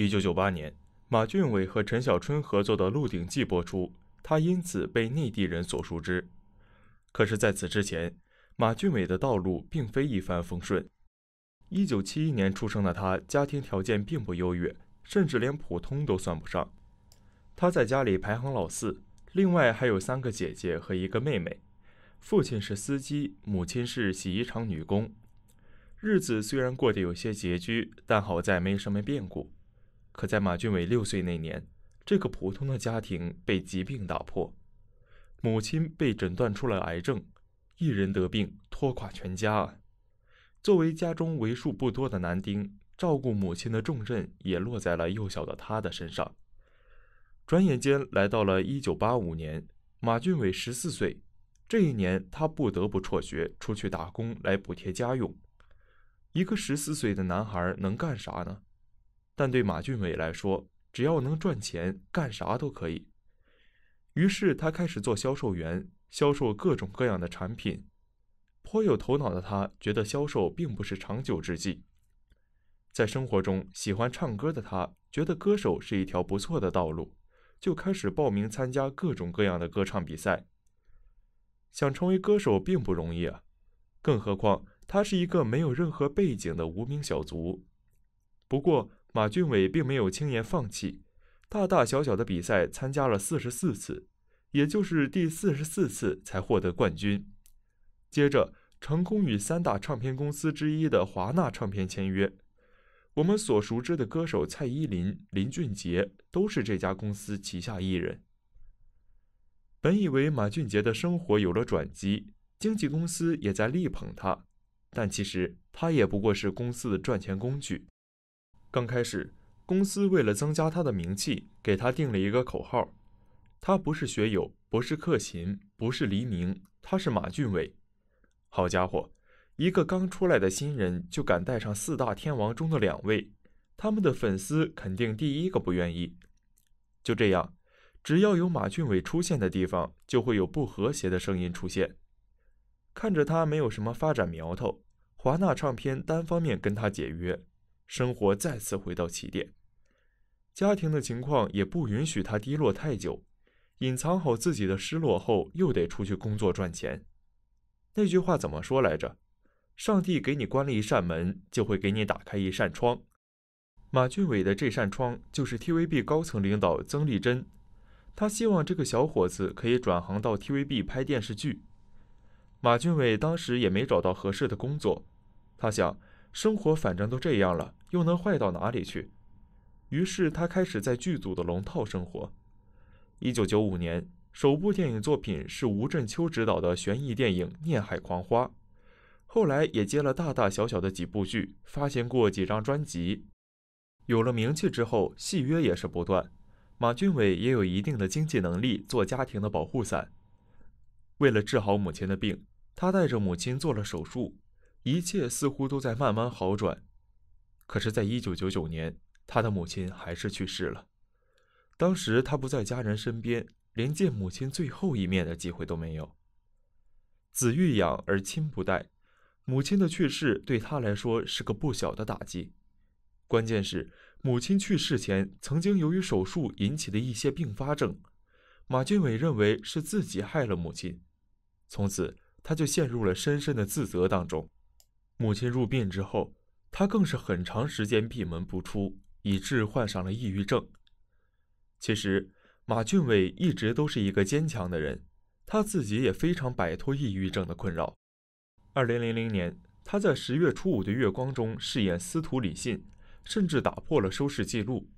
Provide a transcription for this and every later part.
一九九八年，马俊伟和陈小春合作的《鹿鼎记》播出，他因此被内地人所熟知。可是，在此之前，马俊伟的道路并非一帆风顺。一九七一年出生的他，家庭条件并不优越，甚至连普通都算不上。他在家里排行老四，另外还有三个姐姐和一个妹妹。父亲是司机，母亲是洗衣厂女工，日子虽然过得有些拮据，但好在没什么变故。可在马俊伟六岁那年，这个普通的家庭被疾病打破，母亲被诊断出了癌症，一人得病拖垮全家。啊！作为家中为数不多的男丁，照顾母亲的重任也落在了幼小的他的身上。转眼间来到了一九八五年，马俊伟十四岁，这一年他不得不辍学出去打工来补贴家用。一个十四岁的男孩能干啥呢？但对马俊伟来说，只要能赚钱，干啥都可以。于是他开始做销售员，销售各种各样的产品。颇有头脑的他觉得销售并不是长久之计。在生活中，喜欢唱歌的他觉得歌手是一条不错的道路，就开始报名参加各种各样的歌唱比赛。想成为歌手并不容易啊，更何况他是一个没有任何背景的无名小卒。不过，马俊伟并没有轻言放弃，大大小小的比赛参加了四十四次，也就是第四十四次才获得冠军。接着，成功与三大唱片公司之一的华纳唱片签约。我们所熟知的歌手蔡依林、林俊杰都是这家公司旗下艺人。本以为马俊杰的生活有了转机，经纪公司也在力捧他，但其实他也不过是公司的赚钱工具。刚开始，公司为了增加他的名气，给他定了一个口号：“他不是学友，不是克勤，不是黎明，他是马俊伟。”好家伙，一个刚出来的新人就敢带上四大天王中的两位，他们的粉丝肯定第一个不愿意。就这样，只要有马俊伟出现的地方，就会有不和谐的声音出现。看着他没有什么发展苗头，华纳唱片单方面跟他解约。生活再次回到起点，家庭的情况也不允许他低落太久，隐藏好自己的失落后，又得出去工作赚钱。那句话怎么说来着？上帝给你关了一扇门，就会给你打开一扇窗。马俊伟的这扇窗就是 TVB 高层领导曾丽珍，她希望这个小伙子可以转行到 TVB 拍电视剧。马俊伟当时也没找到合适的工作，他想，生活反正都这样了。又能坏到哪里去？于是他开始在剧组的龙套生活。1995年，首部电影作品是吴镇秋执导的悬疑电影《孽海狂花》，后来也接了大大小小的几部剧，发行过几张专辑。有了名气之后，戏约也是不断。马俊伟也有一定的经济能力做家庭的保护伞。为了治好母亲的病，他带着母亲做了手术，一切似乎都在慢慢好转。可是，在一九九九年，他的母亲还是去世了。当时他不在家人身边，连见母亲最后一面的机会都没有。子欲养而亲不待，母亲的去世对他来说是个不小的打击。关键是，母亲去世前曾经由于手术引起的一些并发症，马俊伟认为是自己害了母亲，从此他就陷入了深深的自责当中。母亲入殡之后。他更是很长时间闭门不出，以致患上了抑郁症。其实，马俊伟一直都是一个坚强的人，他自己也非常摆脱抑郁症的困扰。二零零零年，他在十月初五的月光中饰演司徒李信，甚至打破了收视记录。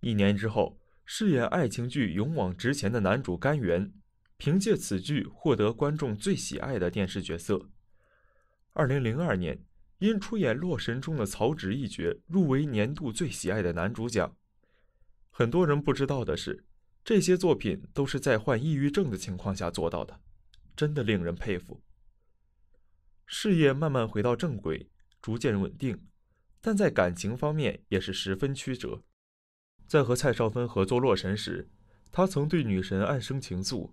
一年之后，饰演爱情剧《勇往直前》的男主甘源，凭借此剧获得观众最喜爱的电视角色。二零零二年。因出演《洛神》中的曹植一角，入围年度最喜爱的男主角。很多人不知道的是，这些作品都是在患抑郁症的情况下做到的，真的令人佩服。事业慢慢回到正轨，逐渐稳定，但在感情方面也是十分曲折。在和蔡少芬合作《洛神》时，他曾对女神暗生情愫，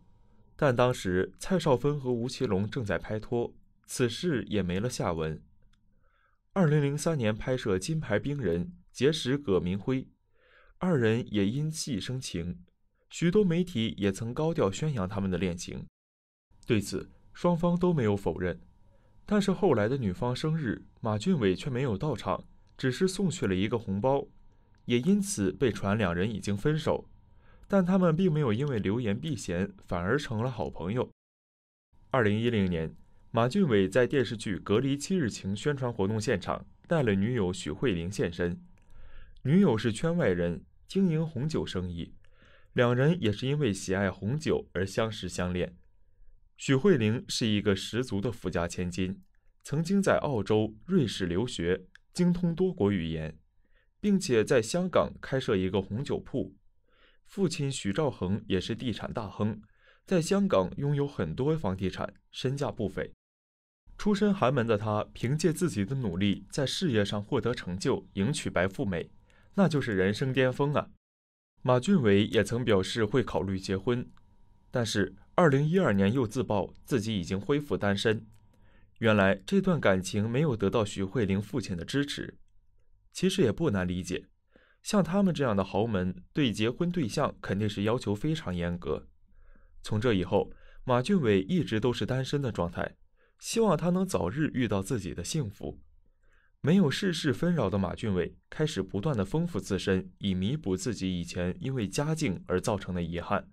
但当时蔡少芬和吴奇隆正在拍拖，此事也没了下文。二零零三年拍摄《金牌冰人》，结识葛明辉，二人也因戏生情，许多媒体也曾高调宣扬他们的恋情。对此，双方都没有否认。但是后来的女方生日，马浚伟却没有到场，只是送去了一个红包，也因此被传两人已经分手。但他们并没有因为流言避嫌，反而成了好朋友。二零一零年。马俊伟在电视剧《隔离七日情》宣传活动现场带了女友许慧玲现身，女友是圈外人，经营红酒生意，两人也是因为喜爱红酒而相识相恋。许慧玲是一个十足的富家千金，曾经在澳洲、瑞士留学，精通多国语言，并且在香港开设一个红酒铺。父亲许兆恒也是地产大亨，在香港拥有很多房地产，身价不菲。出身寒门的他，凭借自己的努力在事业上获得成就，迎娶白富美，那就是人生巅峰啊！马俊伟也曾表示会考虑结婚，但是二零一二年又自曝自己已经恢复单身。原来这段感情没有得到徐慧玲父亲的支持，其实也不难理解，像他们这样的豪门，对结婚对象肯定是要求非常严格。从这以后，马俊伟一直都是单身的状态。希望他能早日遇到自己的幸福。没有世事纷扰的马俊伟开始不断的丰富自身，以弥补自己以前因为家境而造成的遗憾。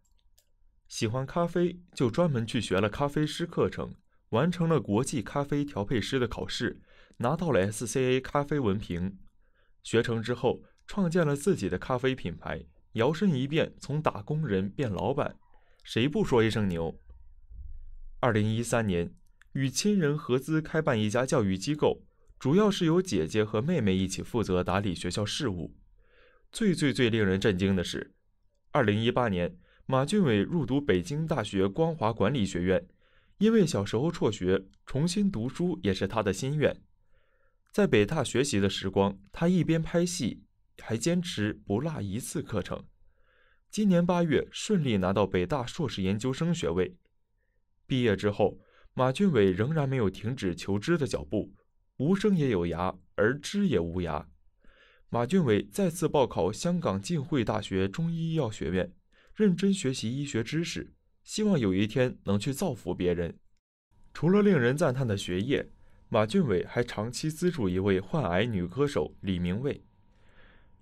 喜欢咖啡，就专门去学了咖啡师课程，完成了国际咖啡调配师的考试，拿到了 SCA 咖啡文凭。学成之后，创建了自己的咖啡品牌，摇身一变从打工人变老板，谁不说一声牛？二零一三年。与亲人合资开办一家教育机构，主要是由姐姐和妹妹一起负责打理学校事务。最最最令人震惊的是，二零一八年马俊伟入读北京大学光华管理学院，因为小时候辍学，重新读书也是他的心愿。在北大学习的时光，他一边拍戏，还坚持不落一次课程。今年八月，顺利拿到北大硕士研究生学位。毕业之后。马俊伟仍然没有停止求知的脚步，无声也有牙，而知也无涯。马俊伟再次报考香港浸会大学中医药学院，认真学习医学知识，希望有一天能去造福别人。除了令人赞叹的学业，马俊伟还长期资助一位患癌女歌手李明蔚，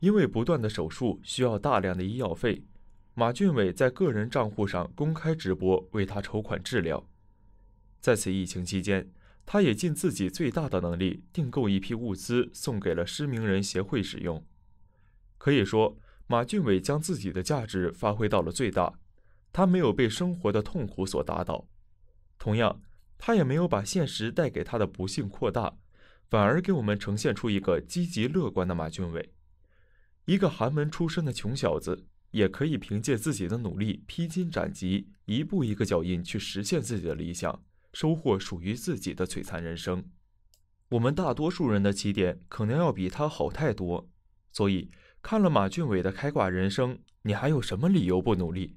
因为不断的手术需要大量的医药费，马俊伟在个人账户上公开直播为她筹款治疗。在此疫情期间，他也尽自己最大的能力订购一批物资，送给了失明人协会使用。可以说，马俊伟将自己的价值发挥到了最大。他没有被生活的痛苦所打倒，同样，他也没有把现实带给他的不幸扩大，反而给我们呈现出一个积极乐观的马俊伟。一个寒门出身的穷小子，也可以凭借自己的努力，披荆斩棘，一步一个脚印去实现自己的理想。收获属于自己的璀璨人生。我们大多数人的起点可能要比他好太多，所以看了马俊伟的开挂人生，你还有什么理由不努力？